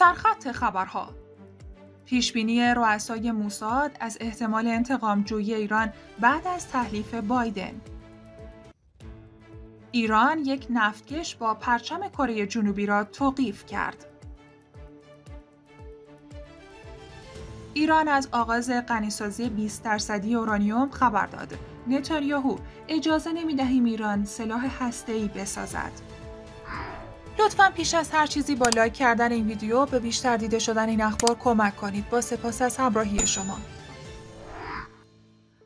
سرخط خبرها پیشبینی رؤسای موساد از احتمال انتقام جوی ایران بعد از تحلیف بایدن ایران یک نفتکش با پرچم کره جنوبی را توقیف کرد. ایران از آغاز غنیسازی 20 درصدی اورانیوم خبر داد. نتانیاهو اجازه نمی دهیم ایران سلاح هسته‌ای بسازد. لطفا پیش از هر چیزی با لایک کردن این ویدیو به بیشتر دیده شدن این اخبار کمک کنید با سپاس از همراهی شما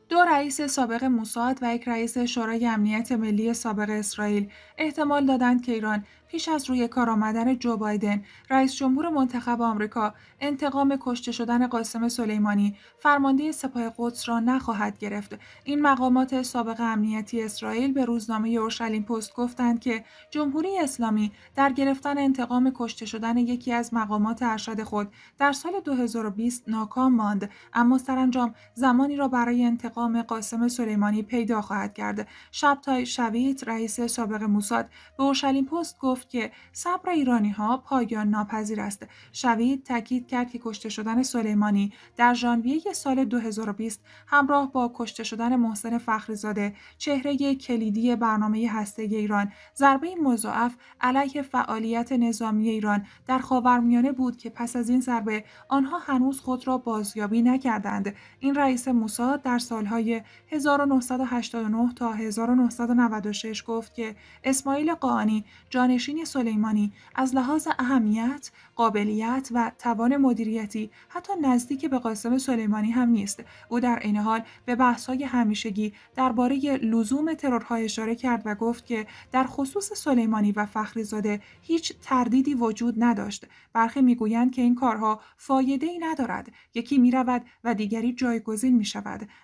دو رئیس سابق موساد و یک رئیس شورای امنیت ملی سابق اسرائیل احتمال دادند که ایران پیش از روی کار آمدن جو بایدن رئیس جمهور منتخب آمریکا انتقام کشته شدن قاسم سلیمانی فرمانده سپاه قدس را نخواهد گرفت این مقامات سابق امنیتی اسرائیل به روزنامه اورشلیم پست گفتند که جمهوری اسلامی در گرفتن انتقام کشته شدن یکی از مقامات ارشد خود در سال 2020 ناکام ماند اما سرانجام زمانی را برای انتقام قاسم سلیمانی پیدا خواهد کرد شبتای شویت رئیس سابق موساد به اورشلیم پست گفت گفت که صبر ایرانی ها پایان ناپذیر است. شوید تاکید کرد که کشته شدن سلیمانی در ژانویه سال 2020 همراه با کشته شدن محسن فخریزاده چهره کلیدی برنامه هسته ایران ضربه مضاعف علیه فعالیت نظامی ایران در خاورمیانه بود که پس از این ضربه آنها هنوز خود را بازیابی نکردند. این رئیس موساد در سالهای 1989 تا 1996 گفت که اسماعیل قانی جانش ماشین سلیمانی از لحاظ اهمیت، قابلیت و توان مدیریتی حتی نزدیک به قاسم سلیمانی هم نیست. او در عین حال به بحث‌های همیشگی درباره لزوم ترورها اشاره کرد و گفت که در خصوص سلیمانی و فخری زاده هیچ تردیدی وجود نداشت. برخی میگویند که این کارها فایده ای ندارد. یکی میرود و دیگری جایگزین می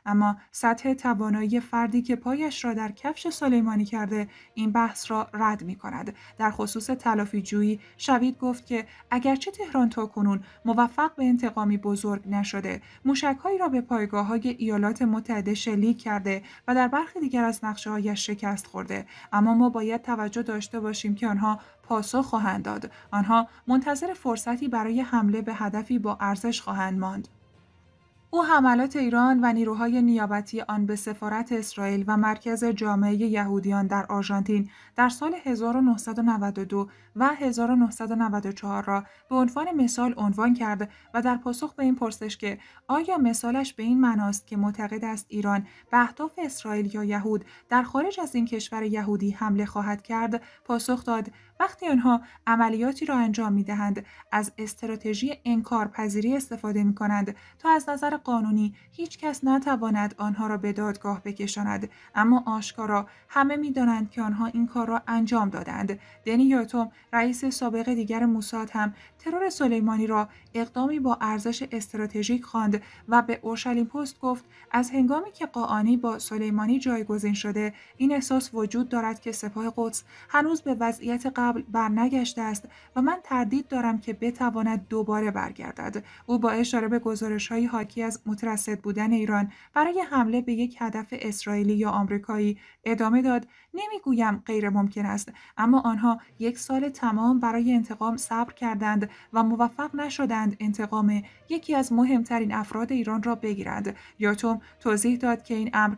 اما سطح توانایی فردی که پایش را در کفش سلیمانی کرده این بحث را رد می کند. در در خصوص تلافی جویی شوید گفت که اگرچه تهران تاکنون موفق به انتقامی بزرگ نشده موشکهایی را به پایگاه های ایالات متحده شلیک کرده و در برخی دیگر از نقشه هایش شکست خورده اما ما باید توجه داشته باشیم که آنها پاسخ خواهند داد آنها منتظر فرصتی برای حمله به هدفی با ارزش خواهند ماند او حملات ایران و نیروهای نیابتی آن به سفارت اسرائیل و مرکز جامعه یهودیان در آرژانتین در سال 1992 و 1994 را به عنوان مثال عنوان کرد و در پاسخ به این پرسش که آیا مثالش به این معناست که معتقد است ایران به اهداف اسرائیل یا یهود در خارج از این کشور یهودی حمله خواهد کرد پاسخ داد وقتی آنها عملیاتی را انجام می دهند از استراتژی انکارپذیری استفاده می کنند تا از نظر قانونی هیچ کس نتواند آنها را به دادگاه بکشاند اما آشکارا همه می دانند که آنها این کار را انجام دادند دنی یاتوم رئیس سابق دیگر موساد هم ترور سلیمانی را اقدامی با ارزش استراتژیک خواند و به اورشلیم پست گفت از هنگامی که قانی با سلیمانی جایگزین شده این احساس وجود دارد که سپاه قدس هنوز به وضعیت قبل برنگشته است و من تردید دارم که بتواند دوباره برگردد او با اشاره به گزارش های حاکی از مترصد بودن ایران برای حمله به یک هدف اسرائیلی یا آمریکایی ادامه داد نمیگویم غیر ممکن است اما آنها یک سال تمام برای انتقام صبر کردند و موفق نشدند انتقام یکی از مهمترین افراد ایران را بگیرند یاتوم توضیح داد که این امر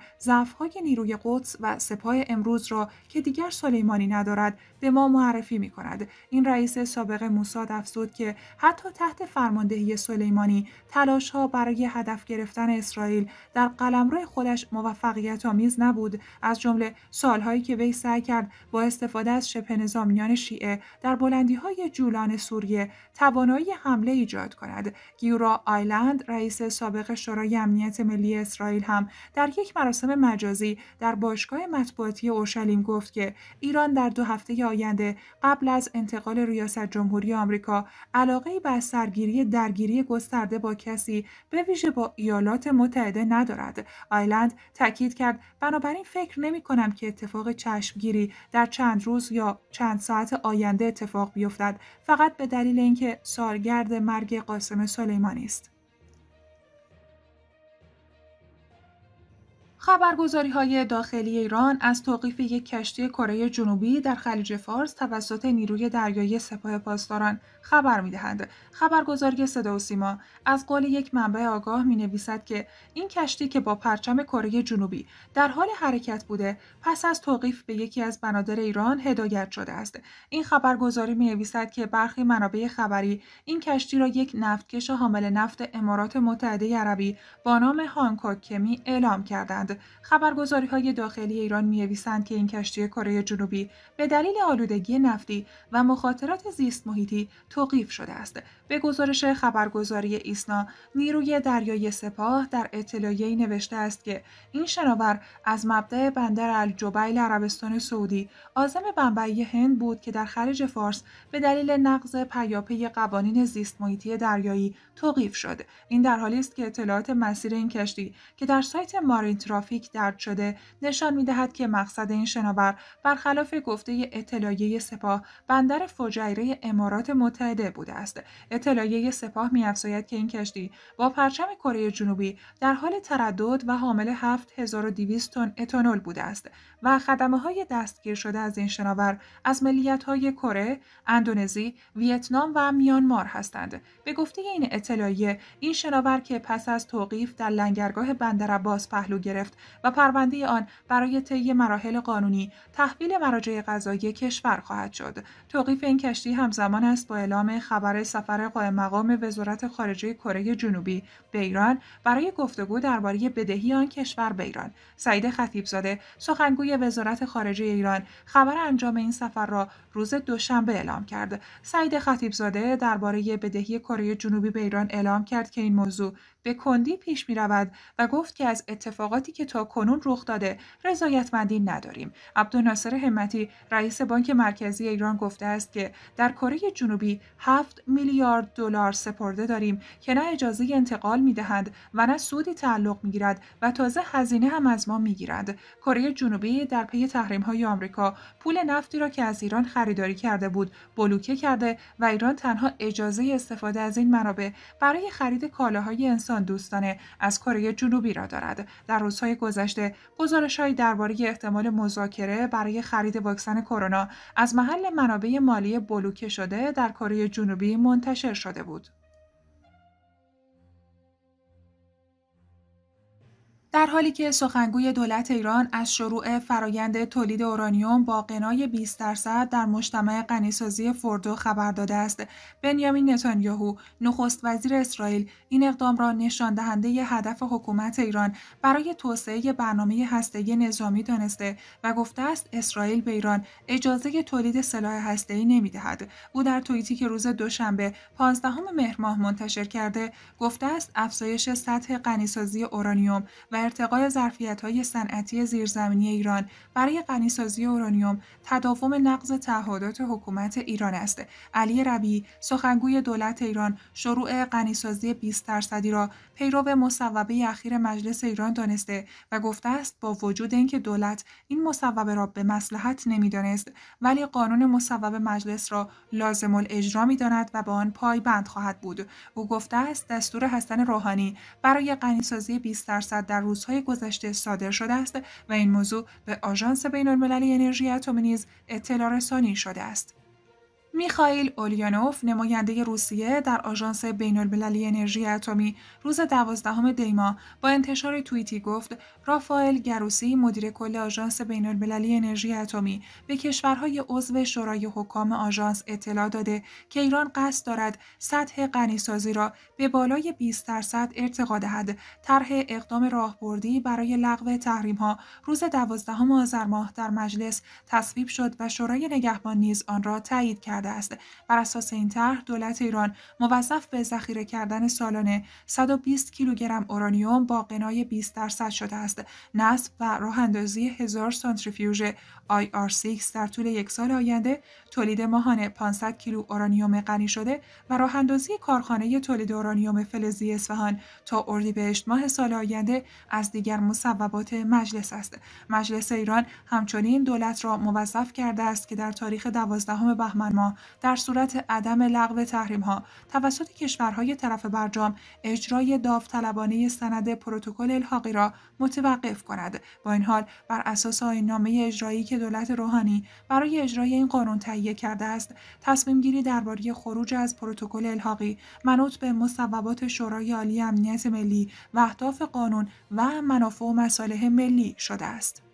های نیروی قدس و سپاه امروز را که دیگر سلیمانی ندارد به ما معرفی می کند. این رئیس سابق موساد افزود که حتی تحت فرماندهی سلیمانی تلاش ها برای هدف گرفتن اسرائیل در قلمرو خودش موفقیت آمیز نبود از جمله سالهایی که وی سعی کرد با استفاده از شبه نظامیان شیعه در بلندی های جولان سوریه توانایی حمله ایجاد کند گیورا آیلند رئیس سابق شورای امنیت ملی اسرائیل هم در یک مراسم مجازی در باشگاه مطبوعاتی اورشلیم گفت که ایران در دو هفته آینده قبل از انتقال ریاست جمهوری آمریکا علاقه به سرگیری درگیری گسترده با کسی به ویژه با ایالات متحده ندارد آیلند تاکید کرد بنابراین فکر نمی کنم که اتفاق چشمگیری در چند روز یا چند ساعت آینده اتفاق بیفتد فقط به دلیل اینکه سالگرد مرگ قاسم سلیمانی است خبرگزاری های داخلی ایران از توقیف یک کشتی کره جنوبی در خلیج فارس توسط نیروی دریایی سپاه پاسداران خبر میدهند خبرگزاری صدا و سیما از قول یک منبع آگاه می نویسد که این کشتی که با پرچم کره جنوبی در حال حرکت بوده پس از توقیف به یکی از بنادر ایران هدایت شده است این خبرگزاری می نویسد که برخی منابع خبری این کشتی را یک نفتکش حامل نفت امارات متحده عربی با نام کمی اعلام کردند خبرگزاری های داخلی ایران می نویسند که این کشتی کره جنوبی به دلیل آلودگی نفتی و مخاطرات زیست محیطی توقیف شده است. به گزارش خبرگزاری ایسنا نیروی دریای سپاه در اطلاعیه نوشته است که این شناور از مبدع بندر الجبیل عربستان سعودی آزم بنبعی هند بود که در خلیج فارس به دلیل نقض پیاپی قوانین زیست محیطی دریایی توقیف شد. این در حالی است که اطلاعات مسیر این کشتی که در سایت مارین ترافیک درد شده نشان میدهد که مقصد این شناور برخلاف گفته اطلاعیه سپاه بندر فجیره امارات متحده بوده است اطلاعیه سپاه میافزاید که این کشتی با پرچم کره جنوبی در حال تردد و حامل 7200 تن اتانول بوده است و خدمه های دستگیر شده از این شناور از ملیت های کره، اندونزی، ویتنام و میانمار هستند. به گفته این اطلاعیه این شناور که پس از توقیف در لنگرگاه باز پهلو گرفت و پرونده آن برای طی مراحل قانونی تحویل مراجع قضایی کشور خواهد شد. توقیف این کشتی همزمان است با اعلام خبر سفر قائم مقام وزارت خارجه کره جنوبی به ایران برای گفتگو درباره بدهی آن کشور به ایران سعید خطیبزاده سخنگوی وزارت خارجه ایران خبر انجام این سفر را روز دوشنبه اعلام کرد سعید زاده درباره بدهی کره جنوبی به ایران اعلام کرد که این موضوع به کندی پیش می رود و گفت که از اتفاقاتی که تا کنون رخ داده رضایتمندی نداریم. عبدالناصر همتی رئیس بانک مرکزی ایران گفته است که در کره جنوبی 7 میلیارد دلار سپرده داریم که نه اجازه انتقال می دهند و نه سودی تعلق می گیرد و تازه هزینه هم از ما می گیرند. کره جنوبی در پی تحریم های آمریکا پول نفتی را که از ایران خریداری کرده بود بلوکه کرده و ایران تنها اجازه استفاده از این منابع برای خرید کالاهای انسان دوستان دوستانه از کره جنوبی را دارد. در روزهای گذشته گزارشهایی درباره احتمال مذاکره برای خرید واکسن کرونا از محل منابع مالی بلوکه شده در کره جنوبی منتشر شده بود. در حالی که سخنگوی دولت ایران از شروع فرایند تولید اورانیوم با قنای 20 درصد در مجتمع غنیسازی فوردو خبر داده است بنیامین نتانیاهو نخست وزیر اسرائیل این اقدام را نشان دهنده هدف حکومت ایران برای توسعه برنامه هسته‌ای نظامی دانسته و گفته است اسرائیل به ایران اجازه تولید سلاح هسته‌ای نمیدهد او در توییتی که روز دوشنبه 15 مهر منتشر کرده گفته است افزایش سطح غنیسازی اورانیوم و ارتقای های صنعتی زیرزمینی ایران برای غنیسازی اورانیوم تداوم نقض تعهدات حکومت ایران است. علی ربی، سخنگوی دولت ایران، شروع غنیسازی 20 درصدی را پیرو مصوبه اخیر مجلس ایران دانسته و گفته است با وجود اینکه دولت این مصوبه را به مسلحت نمیدانست ولی قانون مصوبه مجلس را لازم الاجرا میداند و به آن پایبند خواهد بود. او گفته است دستور حسن روحانی برای غنیسازی 20 درصد در روزهای گذشته صادر شده است و این موضوع به آژانس بین‌المللی انرژی اتمی نیز اطلاع رسانی شده است میخائیل اولیانوف نماینده روسیه در آژانس بینالمللی انرژی اتمی روز دوازدهم دیما با انتشار توییتی گفت رافائل گروسی مدیر کل آژانس بینالمللی انرژی اتمی به کشورهای عضو شورای حکام آژانس اطلاع داده که ایران قصد دارد سطح غنیسازی را به بالای 20 درصد ارتقا دهد طرح اقدام راهبردی برای لغو ها روز دوازدهم آذر ماه در مجلس تصویب شد و شورای نگهبان نیز آن را تایید کرد بر اساس این طرح دولت ایران موظف به ذخیره کردن سالانه 120 کیلوگرم اورانیوم با قنای 20 درصد شده است. نصب و راه اندازی هزار سانتریفیوژ IR6 در طول یک سال آینده تولید ماهانه 500 کیلو اورانیوم غنی شده و راه اندازی کارخانه تولید اورانیوم فلزی اصفهان تا اردیبهشت ماه سال آینده از دیگر مصوبات مجلس است. مجلس ایران همچنین دولت را موظف کرده است که در تاریخ دوازدهم بهمن ماه در صورت عدم لغو تحریم ها توسط کشورهای طرف برجام اجرای داوطلبانه سند پروتکل الحاقی را متوقف کند با این حال بر اساس نامه اجرایی که دولت روحانی برای اجرای این قانون تهیه کرده است تصمیم گیری درباره خروج از پروتکل الحاقی منوط به مصوبات شورای عالی امنیت ملی و اهداف قانون و منافع و مصالح ملی شده است